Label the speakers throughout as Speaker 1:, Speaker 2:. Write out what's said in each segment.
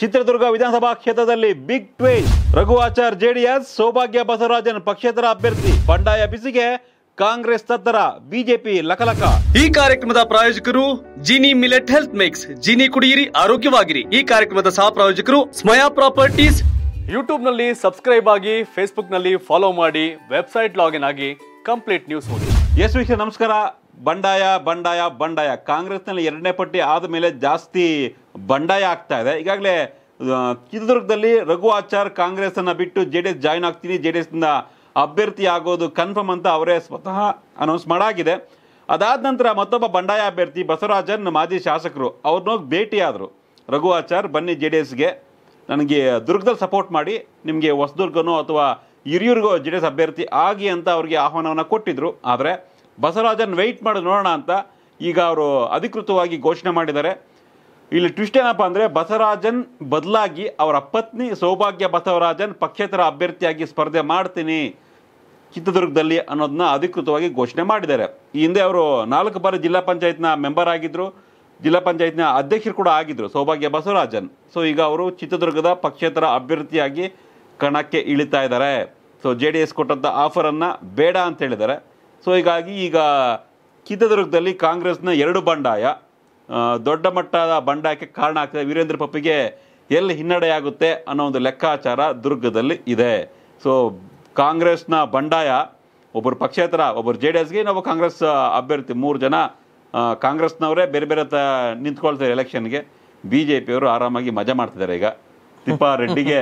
Speaker 1: ಚಿತ್ರದುರ್ಗ ವಿಧಾನಸಭಾ ಕ್ಷೇತ್ರದಲ್ಲಿ big Raghu Achar JDS ಸೌಭಾಗ್ಯ ಬಸವರಾಜನ್ ಪಕ್ಷೇತರ ಅಭ್ಯರ್ಥಿ ಬಂಡಾಯ ಬಿಸಿಗೆ ಕಾಂಗ್ರೆಸ್ ತತ್ತರ ಬಿಜೆಪಿ ಲಕಲಕ ಈ
Speaker 2: ಕಾರ್ಯಕ್ರಮದ ಪ್ರಾಯೋಜಕರು Jini millet health mix Jini ಕುಡಿಯಿರಿ ಆರೋಗ್ಯವಾಗಿರಿ ಈ ಕಾರ್ಯಕ್ರಮದ ಸಹ ಪ್ರಾಯೋಜಕರು ಸ್ಮಯಾ ಪ್ರಾಪರ್ಟೀಸ್ ಯೂಟ್ಯೂಬ್ ನಲ್ಲಿ ಸಬ್ಸ್ಕ್ರೈಬ್ ಆಗಿ ಫೇಸ್ಬುಕ್ ನಲ್ಲಿ ಫಾಲೋ ಮಾಡಿ
Speaker 1: ವೆಬ್ಸೈಟ್ ಲಾಗಿನ್ ಆಗಿ ಕಂಪ್ಲೀಟ್ ನ್ಯೂಸ್ ನೋಡಿ ಎಸ್ ನಮಸ್ಕಾರ ಬಂಡಾಯ ಬಂಡಾಯ ಬಂಡಾಯ ಕಾಂಗ್ರೆಸ್ನಲ್ಲಿ ಎರಡನೇ ಪಟ್ಟಿ ಆದ ಮೇಲೆ ಜಾಸ್ತಿ ಬಂಡಾಯ ಆಗ್ತಾ ಇದೆ ಈಗಾಗಲೇ ಚಿತ್ರದುರ್ಗದಲ್ಲಿ ರಘು ಆಚಾರ್ ಕಾಂಗ್ರೆಸ್ಸನ್ನು ಬಿಟ್ಟು ಜೆ ಡಿ ಎಸ್ ಜಾಯ್ನ್ ಆಗ್ತೀನಿ ಜೆ ಡಿ ಎಸ್ನಿಂದ ಅಭ್ಯರ್ಥಿ ಆಗೋದು ಕನ್ಫರ್ಮ್ ಅಂತ ಅವರೇ ಸ್ವತಃ ಅನೌನ್ಸ್ ಮಾಡಾಗಿದೆ ಅದಾದ ನಂತರ ಮತ್ತೊಬ್ಬ ಬಂಡಾಯ ಅಭ್ಯರ್ಥಿ ಬಸವರಾಜನ್ ಮಾಜಿ ಶಾಸಕರು ಅವ್ರನ್ನೋಗಿ ಭೇಟಿಯಾದರು ರಘು ಆಚಾರ್ ಬನ್ನಿ ಜೆ ಡಿ ಎಸ್ಗೆ ನನಗೆ ದುರ್ಗದಲ್ಲಿ ಸಪೋರ್ಟ್ ಮಾಡಿ ನಿಮಗೆ ಹೊಸದುರ್ಗನೋ ಅಥವಾ ಹಿರಿಯೂರಿಗೋ ಜೆ ಡಿ ಎಸ್ ಅಭ್ಯರ್ಥಿ ಆಗಿ ಅಂತ ಅವ್ರಿಗೆ ಆಹ್ವಾನವನ್ನು ಕೊಟ್ಟಿದ್ದರು ಆದರೆ ಬಸವರಾಜನ್ ವೆಯ್ಟ್ ಮಾಡಿ ನೋಡೋಣ ಅಂತ ಈಗ ಅವರು ಅಧಿಕೃತವಾಗಿ ಘೋಷಣೆ ಮಾಡಿದ್ದಾರೆ ಇಲ್ಲಿ ಟ್ವಿಸ್ಟ್ ಏನಪ್ಪ ಅಂದರೆ ಬಸವರಾಜನ್ ಬದಲಾಗಿ ಅವರ ಪತ್ನಿ ಸೌಭಾಗ್ಯ ಬಸವರಾಜನ್ ಪಕ್ಷೇತರ ಅಭ್ಯರ್ಥಿಯಾಗಿ ಸ್ಪರ್ಧೆ ಮಾಡ್ತೀನಿ ಚಿತ್ರದುರ್ಗದಲ್ಲಿ ಅನ್ನೋದನ್ನ ಅಧಿಕೃತವಾಗಿ ಘೋಷಣೆ ಮಾಡಿದ್ದಾರೆ ಈ ಹಿಂದೆ ಅವರು ನಾಲ್ಕು ಬಾರಿ ಜಿಲ್ಲಾ ಪಂಚಾಯತ್ನ ಮೆಂಬರ್ ಆಗಿದ್ದರು ಜಿಲ್ಲಾ ಪಂಚಾಯತ್ನ ಅಧ್ಯಕ್ಷರು ಕೂಡ ಆಗಿದ್ದರು ಸೌಭಾಗ್ಯ ಬಸವರಾಜನ್ ಸೊ ಈಗ ಅವರು ಚಿತ್ರದುರ್ಗದ ಪಕ್ಷೇತರ ಅಭ್ಯರ್ಥಿಯಾಗಿ ಕಣಕ್ಕೆ ಇಳಿತಾ ಇದ್ದಾರೆ ಸೊ ಜೆ ಡಿ ಎಸ್ ಕೊಟ್ಟಂಥ ಆಫರನ್ನು ಬೇಡ ಅಂತ ಹೇಳಿದ್ದಾರೆ ಸೊ ಹೀಗಾಗಿ ಈಗ ಚಿತ್ರದುರ್ಗದಲ್ಲಿ ಕಾಂಗ್ರೆಸ್ನ ಎರಡು ಬಂಡಾಯ ದೊಡ್ಡ ಮಟ್ಟದ ಬಂಡಾಯಕ್ಕೆ ಕಾರಣ ಆಗ್ತದೆ ವೀರೇಂದ್ರ ಪಪ್ಪಿಗೆ ಎಲ್ಲಿ ಹಿನ್ನಡೆಯಾಗುತ್ತೆ ಅನ್ನೋ ಒಂದು ಲೆಕ್ಕಾಚಾರ ದುರ್ಗದಲ್ಲಿ ಇದೆ ಸೊ ಕಾಂಗ್ರೆಸ್ನ ಬಂಡಾಯ ಒಬ್ಬರು ಪಕ್ಷೇತರ ಒಬ್ಬರು ಜೆ ಡಿ ಎಸ್ಗೆ ನಾವು ಕಾಂಗ್ರೆಸ್ ಅಭ್ಯರ್ಥಿ ಮೂರು ಜನ ಕಾಂಗ್ರೆಸ್ನವರೇ ಬೇರೆ ಬೇರೆ ತ ನಿಂತ್ಕೊಳ್ತಾರೆ ಎಲೆಕ್ಷನ್ಗೆ ಬಿ ಜೆ ಪಿಯವರು ಆರಾಮಾಗಿ ಮಜಾ ಮಾಡ್ತಿದ್ದಾರೆ ಈಗ ತಿಪ್ಪಾರೆಡ್ಡಿಗೆ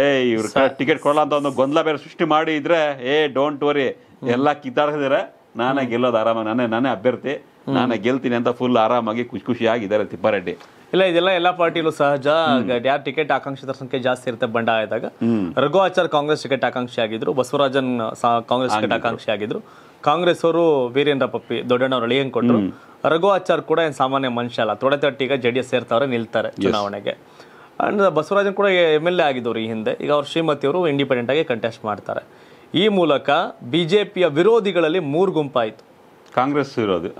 Speaker 1: ಏ ಇವ್ರ ಟಿಕೆಟ್ ಕೊಡಲ್ಲ ಅಂತ ಒಂದು ಗೊಂದಲ ಬೇರೆ ಸೃಷ್ಟಿ ಮಾಡಿ ಇದ್ರೆ ಏ ಡೋಂಟ್ ವರಿ ಎಲ್ಲ ಕಿತ್ತಾಡ್ಸಿದ್ರೆ ನಾನೇ ಗೆಲ್ಲೋದು ಆರಾಮ ನಾನೇ ನಾನೇ ಅಭ್ಯರ್ಥಿ ನಾನೇ ಗೆಲ್ತೀನಿ ಅಂತ ಫುಲ್ ಆರಾಮಾಗಿ ಖುಷಿ ಖುಷಿಯಾಗಿದ್ದಾರೆ ತಿಪ್ಪಾರೆಡ್ಡಿ
Speaker 2: ಇಲ್ಲ ಇದೆಲ್ಲ ಎಲ್ಲಾ ಪಾರ್ಟಿಲೂ ಸಹಜ ಯಾರು ಟಿಕೆಟ್ ಆಕಾಂಕ್ಷಿತ ಸಂಖ್ಯೆ ಜಾಸ್ತಿ ಇರುತ್ತೆ ಬಂಡಾಯದಾಗ ರಘು ಆಚಾರ್ ಕಾಂಗ್ರೆಸ್ ಟಿಕೆಟ್ ಆಕಾಂಕ್ಷಿ ಆಗಿದ್ರು ಬಸವರಾಜನ್ ಕಾಂಗ್ರೆಸ್ ಟಿಕೆಟ್ ಆಕಾಂಕ್ಷಿ ಆಗಿದ್ರು ಕಾಂಗ್ರೆಸ್ ಅವರು ವೀರೇಂದ್ರ ಪಪ್ಪಿ ದೊಡ್ಡಣ್ಣವ್ರು ಅಳಿಯಂಗ್ ಕೊಟ್ಟರು ರಘು ಆಚಾರ್ ಕೂಡ ಏನ್ ಸಾಮಾನ್ಯ ಮನುಷ್ಯ ಅಲ್ಲ ತೊಡೆ ತಟ್ಟಿಗ ಜೆಡಿಎಸ್ ಸೇರ್ತವ್ರೆ ನಿಲ್ತಾರೆ ಚುನಾವಣೆಗೆ ಆ್ಯಂಡ್ ಬಸವರಾಜನ್ ಕೂಡ ಎಮ್ ಎಲ್ ಎ ಆಗಿದ್ದವರು ಈ ಹಿಂದೆ ಈಗ ಶ್ರೀಮತಿ ಅವರು ಇಂಡಿಪೆಂಡೆಂಟ್ ಆಗಿ ಕಂಟೆಸ್ಟ್ ಮಾಡ್ತಾರೆ ಈ ಮೂಲಕ ಬಿಜೆಪಿಯ ವಿರೋಧಿಗಳಲ್ಲಿ ಮೂರು ಗುಂಪಾಯಿತು ಕಾಂಗ್ರೆಸ್ ವಿರೋಧಿ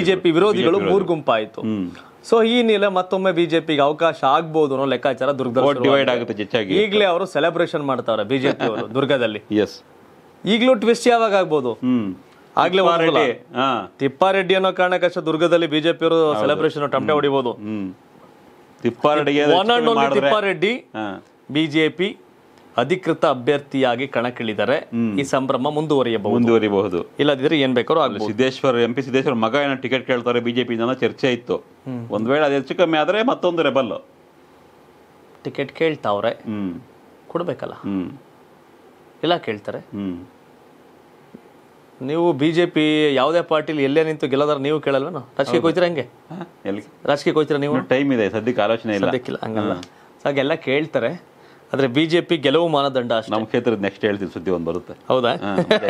Speaker 2: ಬಿಜೆಪಿ ವಿರೋಧಿಗಳು ಮೂರು ಗುಂಪಾಯಿತು ಸೊ ಈ ನೆಲೆ ಮತ್ತೊಮ್ಮೆ ಬಿಜೆಪಿಗೆ ಅವಕಾಶ ಆಗ್ಬಹುದು ಅನ್ನೋ ಲೆಕ್ಕಾಚಾರ ದುರ್ಗದ ಈಗಲೇ ಅವರು ಸೆಲೆಬ್ರೇಷನ್ ಮಾಡ್ತಾರೆ ಬಿಜೆಪಿ ಅವರು ದುರ್ಗದಲ್ಲಿ ಈಗಲೂ ಟ್ವಿಸ್ಟ್ ಯಾವಾಗ ಆಗ್ಬೋದು ಆಗ್ಲೇ ತಿಪ್ಪಾರೆಡ್ಡಿ ಅನ್ನೋ ಕಾರಣಕ್ಕೆ ದುರ್ಗದಲ್ಲಿ ಬಿಜೆಪಿಯವರು ಸೆಲೆಬ್ರೇಷನ್ ಟಮಟೆ ಹೊಡಿಬಹುದು ತಿಪ್ಪಾರೆಡ್ಡಿ ತಿಪ್ಪಾರೆಡ್ಡಿ ಬಿಜೆಪಿ ಅಧಿಕೃತ ಅಭ್ಯರ್ಥಿಯಾಗಿ ಕಣಕ್ಕಿಳಿದರೆ
Speaker 1: ಈ ಸಂಭ್ರಮ ಮುಂದುವರಿಯಬಹುದು ಮುಂದುವರಿಬಹುದು ಇಲ್ಲದಿದ್ರೆ ಏನ್ ಬೇಕಾದ್ರೂ ಆಗಲಿ ಸಿದ್ದೇಶ್ವರ್ ಎಂ ಪಿ ಸಿದ್ದೇಶ್ವರ್ ಮಗ ಏನೋ ಟಿಕೆಟ್ ಕೇಳ್ತಾರೆ ಬಿಜೆಪಿ ಚರ್ಚೆ ಇತ್ತು ಒಂದ್ ವೇಳೆ ಅದು ಹೆಚ್ಚು ಕಮ್ಮಿ ಆದ್ರೆ ಮತ್ತೊಂದು ರೆಬಲ್ ಟಿಕೆಟ್ ಕೇಳ್ತಾವ್ರೆ ಕೊಡ್ಬೇಕಲ್ಲ ಇಲ್ಲ ಕೇಳ್ತಾರೆ
Speaker 2: ನೀವು ಬಿ ಜೆ ಪಿ ಯಾವುದೇ ಪಾರ್ಟಿಲಿ ಎಲ್ಲೇ ನಿಂತು ಗೆಲ್ಲೋದಾರ ನೀವು ಕೇಳಲ್ವೇನು ರಾಜಕೀಯ ಕೋಯ್ತೀರ ಹಂಗೆ ಎಲ್ಲಿ ರಾಜಕೀಯಕ್ಕೆ ನೀವು
Speaker 1: ಟೈಮ್ ಇದೆ ಸದ್ಯಕ್ಕೆ ಆಲೋಚನೆ ಇಲ್ಲ ಸದ್ಯಕ್ಕಿಲ್ಲ ಹಂಗಲ್ಲ
Speaker 2: ಹಾಗೆಲ್ಲ ಕೇಳ್ತಾರೆ ಆದರೆ ಬಿ ಜೆ ಪಿ ಗೆಲುವು ಮಾನದಂಡ ಅಷ್ಟೇ ನಮ್ಮ ಕ್ಷೇತ್ರದ ನೆಕ್ಸ್ಟ್ ಹೇಳ್ತೀನಿ ಸುದ್ದಿ ಒಂದು ಬರುತ್ತೆ ಹೌದಾ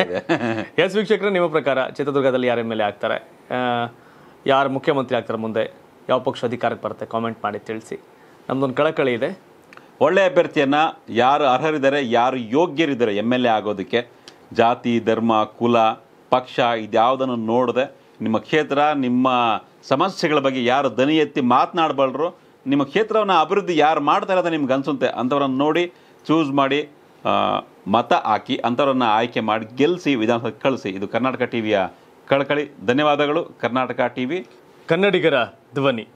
Speaker 2: ಎಸ್ ವೀಕ್ಷಕರ ನಿಮ್ಮ ಪ್ರಕಾರ ಚಿತ್ರದುರ್ಗದಲ್ಲಿ ಯಾರ ಎ ಆಗ್ತಾರೆ ಯಾರು ಮುಖ್ಯಮಂತ್ರಿ ಆಗ್ತಾರೆ ಮುಂದೆ ಯಾವ ಪಕ್ಷ ಅಧಿಕಾರಕ್ಕೆ ಬರುತ್ತೆ ಕಾಮೆಂಟ್ ಮಾಡಿ ತಿಳಿಸಿ ನಮ್ದೊಂದು ಕಳಕಳಿ
Speaker 1: ಇದೆ ಒಳ್ಳೆಯ ಅಭ್ಯರ್ಥಿಯನ್ನು ಯಾರು ಅರ್ಹರಿದ್ದಾರೆ ಯಾರು ಯೋಗ್ಯರಿದ್ದಾರೆ ಎಮ್ ಎಲ್ ಎ ಆಗೋದಕ್ಕೆ ಜಾತಿ ಧರ್ಮ ಕುಲ ಪಕ್ಷ ಇದ್ಯಾವುದನ್ನು ನೋಡದೆ ನಿಮ್ಮ ಕ್ಷೇತ್ರ ನಿಮ್ಮ ಸಮಸ್ಯೆಗಳ ಬಗ್ಗೆ ಯಾರು ದನಿ ಎತ್ತಿ ಮಾತನಾಡಬಾರ್ರು ನಿಮ್ಮ ಕ್ಷೇತ್ರವನ್ನು ಅಭಿವೃದ್ಧಿ ಯಾರು ಮಾಡ್ತಾರೆ ಅಂತ ನಿಮ್ಗೆ ಅನಿಸುತ್ತೆ ಅಂಥವ್ರನ್ನ ನೋಡಿ ಚೂಸ್ ಮಾಡಿ ಮತ ಹಾಕಿ ಅಂಥವ್ರನ್ನ ಆಯ್ಕೆ ಮಾಡಿ ಗೆಲ್ಲಿಸಿ ವಿಧಾನಸಭೆ ಕಳಿಸಿ ಇದು ಕರ್ನಾಟಕ ಟಿ ವಿಯ ಕಳಕಳಿ ಧನ್ಯವಾದಗಳು ಕರ್ನಾಟಕ ಟಿ ವಿ ಕನ್ನಡಿಗರ ಧ್ವನಿ